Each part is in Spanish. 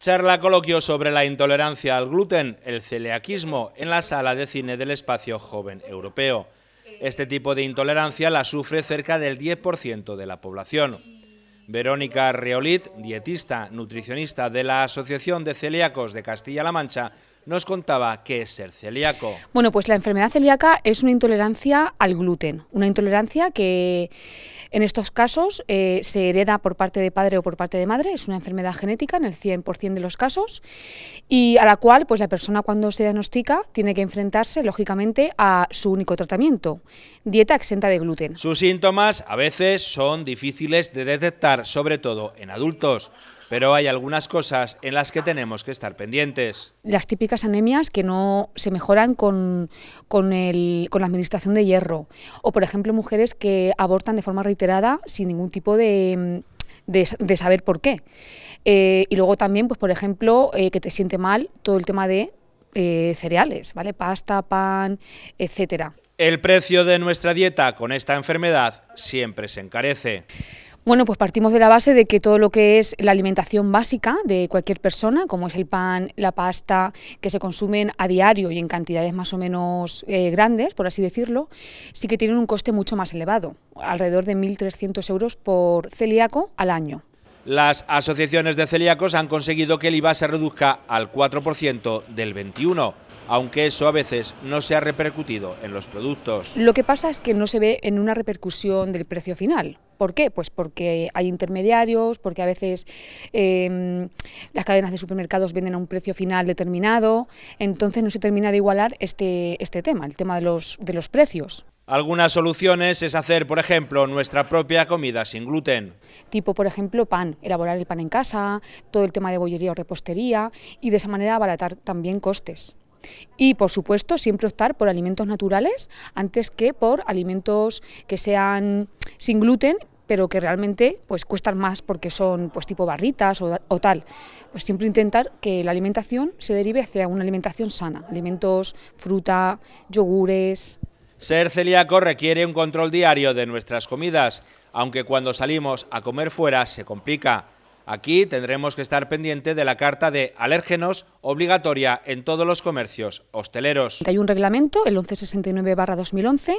Charla coloquio sobre la intolerancia al gluten, el celiaquismo, en la sala de cine del espacio joven europeo. Este tipo de intolerancia la sufre cerca del 10% de la población. Verónica Reolit, dietista, nutricionista de la Asociación de Celíacos de Castilla-La Mancha, nos contaba qué es el celíaco. Bueno, pues la enfermedad celíaca es una intolerancia al gluten, una intolerancia que en estos casos eh, se hereda por parte de padre o por parte de madre, es una enfermedad genética en el 100% de los casos y a la cual pues la persona cuando se diagnostica tiene que enfrentarse lógicamente a su único tratamiento, dieta exenta de gluten. Sus síntomas a veces son difíciles de detectar, sobre todo en adultos pero hay algunas cosas en las que tenemos que estar pendientes. Las típicas anemias que no se mejoran con, la administración de hierro, o por ejemplo mujeres que abortan de forma reiterada sin ningún tipo de, saber por qué. Eh, y luego también, pues por ejemplo, eh, que te siente mal todo el tema de eh, cereales, ¿vale? Pasta, pan, etcétera. El precio de nuestra dieta con esta enfermedad siempre se encarece. Bueno, pues partimos de la base de que todo lo que es la alimentación básica de cualquier persona, como es el pan, la pasta, que se consumen a diario y en cantidades más o menos eh, grandes, por así decirlo, sí que tienen un coste mucho más elevado, alrededor de 1.300 euros por celíaco al año. Las asociaciones de celíacos han conseguido que el IVA se reduzca al 4% del 21% aunque eso a veces no se ha repercutido en los productos. Lo que pasa es que no se ve en una repercusión del precio final. ¿Por qué? Pues porque hay intermediarios, porque a veces em, las cadenas de supermercados venden a un precio final determinado, entonces no se termina de igualar este, este, tema, el tema de los, de los precios. Algunas soluciones es hacer, por ejemplo, nuestra propia comida sin gluten. Tipo, por ejemplo, pan, elaborar el pan en casa, todo el tema de bollería o repostería y de esa manera abaratar también costes. Y por supuesto siempre optar por alimentos naturales antes que por alimentos que sean sin gluten pero que realmente pues cuestan más porque son pues tipo barritas o, tal. Pues siempre intentar que la alimentación se derive hacia una alimentación sana, alimentos, fruta, yogures. Ser celíaco requiere un control diario de nuestras comidas, aunque cuando salimos a comer fuera se complica. Aquí tendremos que estar pendiente de la carta de alérgenos obligatoria en todos los comercios hosteleros. Hay un reglamento, el 1169-2011,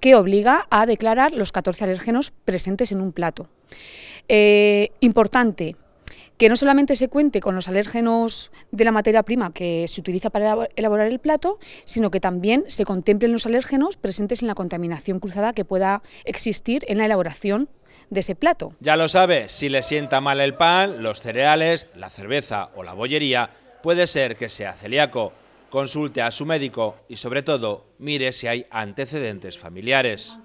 que obliga a declarar los 14 alérgenos presentes en un plato. Eh, importante, que no solamente se cuente con los alérgenos de la materia prima que se utiliza para elaborar el plato, sino que también se contemplen los alérgenos presentes en la contaminación cruzada que pueda existir en la elaboración de ese plato. Ya lo sabe, si le sienta mal el pan, los cereales, la cerveza o la bollería, puede ser que sea celíaco. Consulte a su médico y sobre todo mire si hay antecedentes familiares.